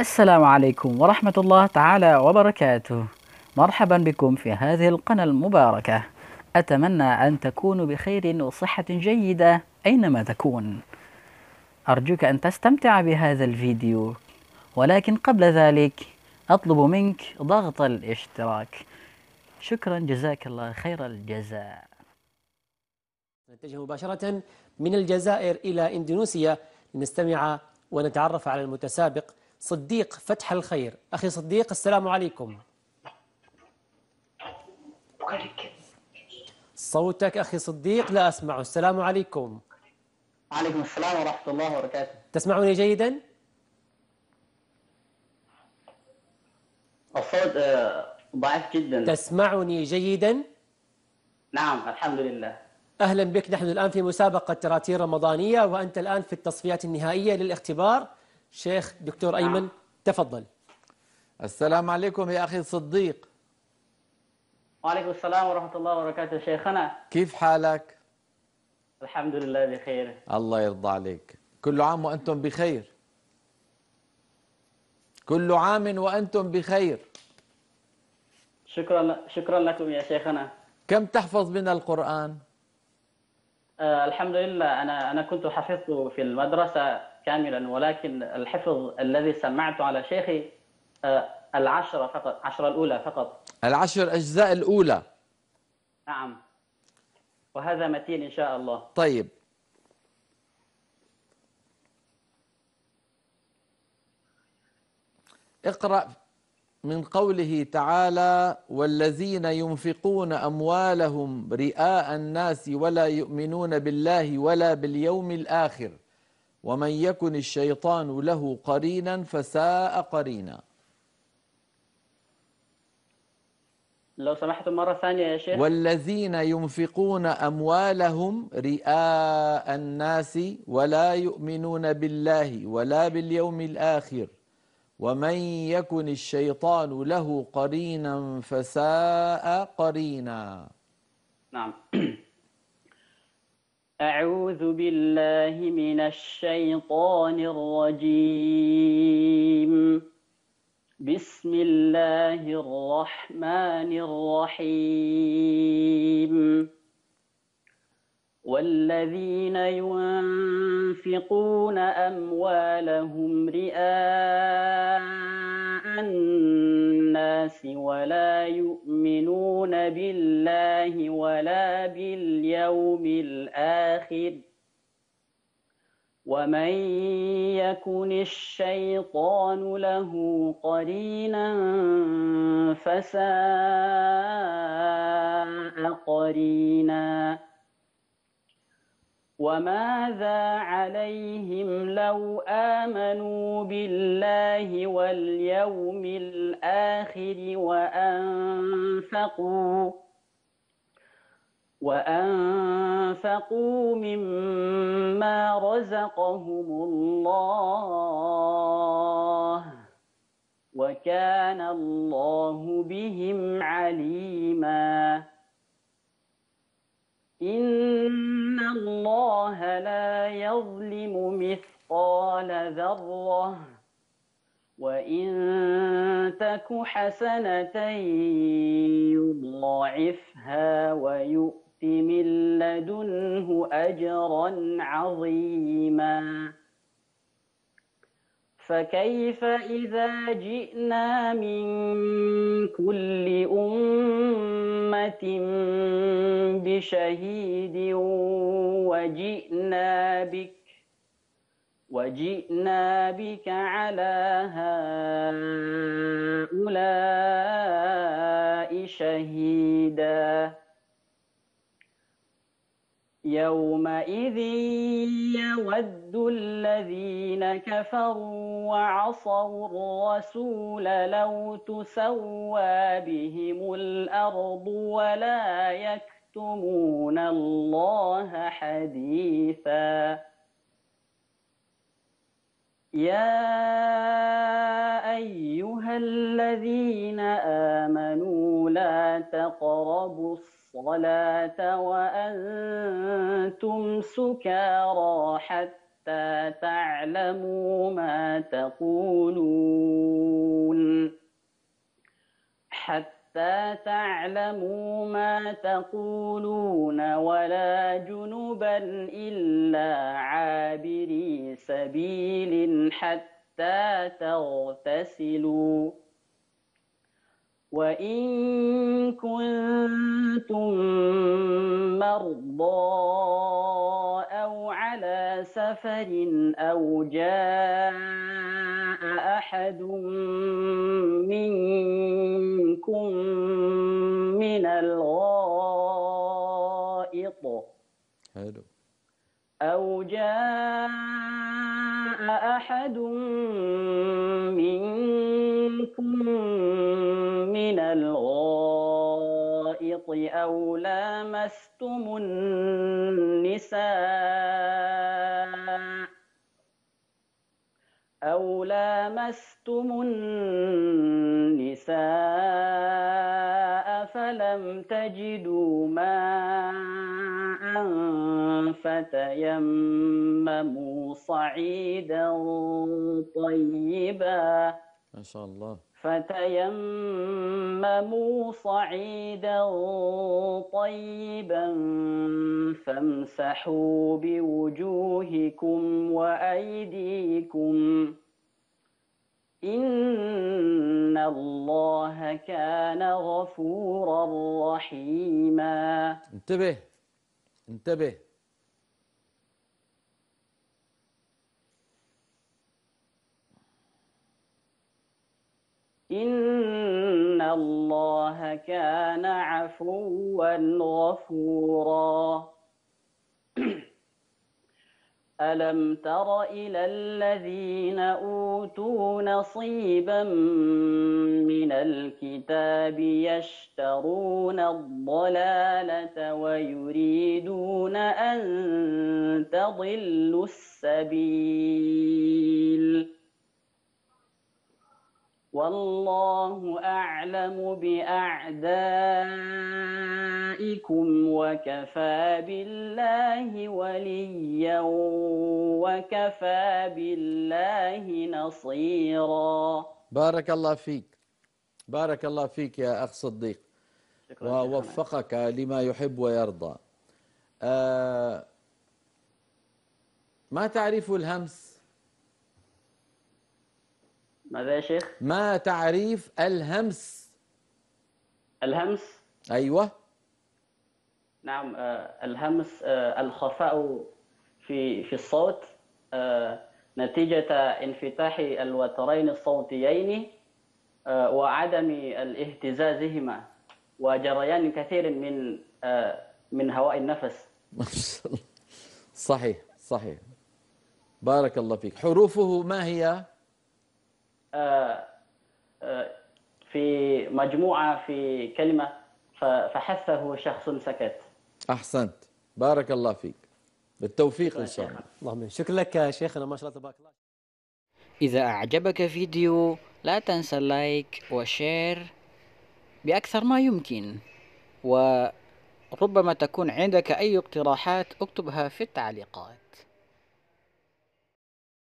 السلام عليكم ورحمة الله تعالى وبركاته مرحبا بكم في هذه القناة المباركة أتمنى أن تكونوا بخير وصحة جيدة أينما تكون أرجوك أن تستمتع بهذا الفيديو ولكن قبل ذلك أطلب منك ضغط الاشتراك شكرا جزاك الله خير الجزاء نتجه مباشرة من الجزائر إلى إندونيسيا لنستمع ونتعرف على المتسابق صديق فتح الخير أخي صديق السلام عليكم صوتك أخي صديق لا أسمعه السلام عليكم عليكم السلام ورحمة الله وبركاته تسمعني جيدا؟ الصوت آه، ضعيف جدا تسمعني جيدا؟ نعم الحمد لله أهلا بك نحن الآن في مسابقة تراتير رمضانية وأنت الآن في التصفيات النهائية للاختبار شيخ دكتور نعم. أيمن تفضل السلام عليكم يا أخي صديق وعليكم السلام ورحمة الله وبركاته شيخنا كيف حالك؟ الحمد لله بخير الله يرضى عليك كل عام وأنتم بخير كل عام وأنتم بخير شكرا شكرا لكم يا شيخنا كم تحفظ من القرآن؟ آه الحمد لله أنا أنا كنت حفظته في المدرسة كاملا ولكن الحفظ الذي سمعت على شيخي آه، العشرة فقط عشرة الأولى فقط العشر أجزاء الأولى نعم وهذا متين إن شاء الله طيب اقرأ من قوله تعالى والذين ينفقون أموالهم رئاء الناس ولا يؤمنون بالله ولا باليوم الآخر ومن يكن الشيطان له قرينا فساء قرينا لو سمحت مرة ثانية يا شيخ والذين ينفقون أموالهم رئاء الناس ولا يؤمنون بالله ولا باليوم الآخر ومن يكن الشيطان له قرينا فساء قرينا نعم أعوذ بالله من الشيطان الرجيم بسم الله الرحمن الرحيم والذين ينفقون أموالهم رئاء الناس ولا يؤمنون يؤمنون بالله ولا باليوم الآخر ومن يكن الشيطان له قرينا فساء قريناً وماذا عليهم لو آمنوا بالله واليوم الآخر وأنفقوا وأنفقوا مما رزقهم الله وكان الله بهم عليماً إن الله لا يظلم مثقال ذرة وإن تك حسنة يضاعفها ويؤت من لدنه أجرا عظيما فكيف إذا جئنا من كل أمة أمة بشهيد وجئنا بك وجئنا بك على هؤلاء شهيداً يومئذ يود الذين كفروا وعصوا الرسول لو تسوى بهم الارض ولا يكتمون الله حديثا يا ايها الذين امنوا لا تقربوا الصلاه الصلاة وأنتم سكارى حتى تعلموا ما تقولون حتى تعلموا ما تقولون ولا جنبا إلا عابري سبيل حتى تغتسلوا وإن كنتم مرضى أو على سفر أو جاء أحد منكم من الغائط حلو أو جاء أحد منكم الغائط أو لامستم النساء أو لامستم النساء فلم تجدوا ماء فتيمموا صعيدا طيبا ما شاء الله فتيمموا صعيدا طيبا فامسحوا بوجوهكم وأيديكم إن الله كان غفورا رحيما انتبه انتبه إن الله كان عفوا غفورا ألم تر إلى الذين أوتوا نصيبا من الكتاب يشترون الضلالة ويريدون أن تضلوا السبيل والله أعلم بأعدائكم وكفى بالله وليا وكفى بالله نصيرا بارك الله فيك بارك الله فيك يا أخ صديق ووفقك لما يحب ويرضى آه، ما تعرف الهمس ماذا يا شيخ؟ ما تعريف الهمس؟ الهمس؟ أيوه نعم آه، الهمس آه، الخفاء في في الصوت آه، نتيجة انفتاح الوترين الصوتيين وعدم الاهتزازهما وجريان كثير من من هواء النفس صحيح صحيح بارك الله فيك حروفه ما هي؟ آه، آه، في مجموعة في كلمة فحثه شخص سكت أحسنت بارك الله فيك بالتوفيق إن شاء الله اللهم شكرا لك يا شيخنا ما شاء الله تبارك الله إذا أعجبك فيديو لا تنسى اللايك وشير بأكثر ما يمكن وربما تكون عندك أي اقتراحات اكتبها في التعليقات